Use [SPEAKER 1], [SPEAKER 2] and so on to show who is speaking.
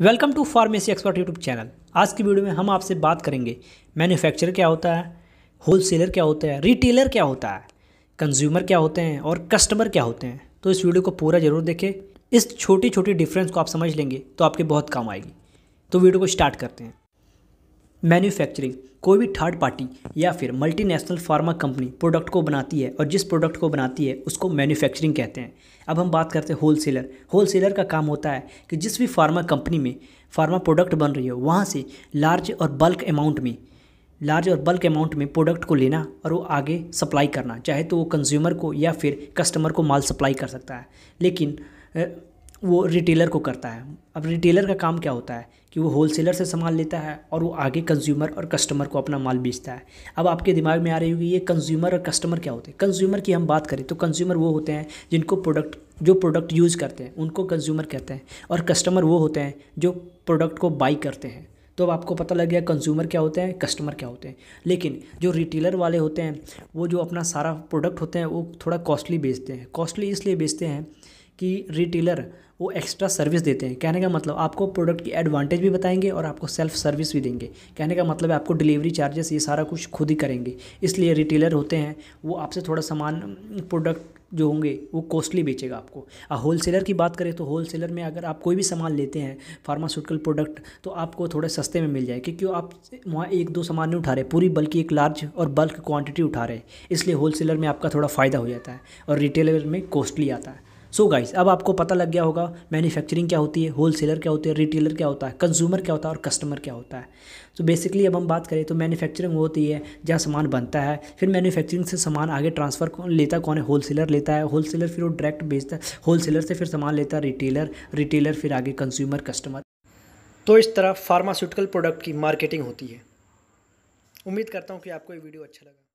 [SPEAKER 1] welcome to pharmacy expert YouTube channel आज की video में हम आपसे बात करेंगे मैन्युफैक्चर क्या होता है होलसेलर क्या होता है रिटेलर क्या होता है कंज्यूमर क्या होते हैं और कस्टमर क्या होते हैं तो इस वीडियो को पूरा जरूर देखें इस छोटी छोटी डिफरेंस को आप समझ लेंगे तो आपके बहुत काम आएगी तो वीडियो को स्टार्ट करते हैं मैन्युफैक्चरिंग कोई भी थर्ड पार्टी या फिर मल्टीनेशनल फार्मा कंपनी प्रोडक्ट को बनाती है और जिस प्रोडक्ट को बनाती है उसको मैन्युफैक्चरिंग कहते हैं अब हम बात करते हैं होलसेलर होलसेलर का काम होता है कि जिस भी फार्मा कंपनी में फार्मा प्रोडक्ट बन रही हो वहाँ से लार्ज और बल्क अमाउंट में लार्ज और बल्क अमाउंट में प्रोडक्ट को लेना और वो आगे सप्लाई करना चाहे तो वो कंज्यूमर को या फिर कस्टमर को माल सप्लाई कर सकता है लेकिन वो रिटेलर को करता है अब रिटेलर का काम क्या होता है कि वो होलसेलर से सामान लेता है और वो आगे कंज्यूमर और कस्टमर को अपना माल बेचता है अब आपके दिमाग में आ रही होगी ये कंज्यूमर और कस्टमर क्या होते हैं कंज्यूमर की हम बात करें तो कंज्यूमर वो होते हैं जिनको प्रोडक्ट जो प्रोडक्ट यूज़ करते हैं उनको कंज्यूमर कहते हैं और कस्टमर वो होते हैं जो प्रोडक्ट को बाई करते हैं तो अब आपको पता लग गया कंज्यूमर क्या होते हैं कस्टमर क्या होते हैं लेकिन जो रिटेलर वाले होते हैं वो जो अपना सारा प्रोडक्ट होते हैं वो थोड़ा कॉस्टली बेचते हैं कॉस्टली इसलिए बेचते हैं कि रिटेलर वो एक्स्ट्रा सर्विस देते हैं कहने का मतलब आपको प्रोडक्ट की एडवांटेज भी बताएंगे और आपको सेल्फ सर्विस भी देंगे कहने का मतलब है आपको डिलीवरी चार्जेस ये सारा कुछ खुद ही करेंगे इसलिए रिटेलर होते हैं वो आपसे थोड़ा सामान प्रोडक्ट जो होंगे वो कॉस्टली बेचेगा आपको और होल सेलर की बात करें तो होल सेलर में अगर आप कोई भी सामान लेते हैं फार्मास्यूटिकल प्रोडक्ट तो आपको थोड़े सस्ते में मिल जाए क्योंकि आप वहाँ एक दो सामान नहीं उठा रहे पूरी बल्कि एक लार्ज और बल्क क्वांटिटी उठा रहे इसलिए होल सेलर में आपका थोड़ा फ़ायदा हो जाता है और रिटेलर में कॉस्टली आता है सो so गाइज अब आपको पता लग गया होगा मैन्युफैक्चरिंग क्या होती है होलसेलर क्या होती है रिटेलर क्या होता है कंज्यूमर क्या होता है और कस्टमर क्या होता है तो so बेसिकली अब हम बात करें तो मैन्युफैक्चरिंग वो होती है जहाँ सामान बनता है फिर मैन्युफैक्चरिंग से सामान आगे ट्रांसफर कौन लेता कौन है होलसेलर लेता है होलसेलर फिर वो डायरेक्ट बेचता है होलसेलर से फिर सामान लेता है रिटेलर रिटेलर फिर आगे कंज्यूमर कस्टमर तो इस तरह फार्मास्यूटिकल प्रोडक्ट की मार्केटिंग होती है उम्मीद करता हूँ कि आपको ये वीडियो अच्छा लगा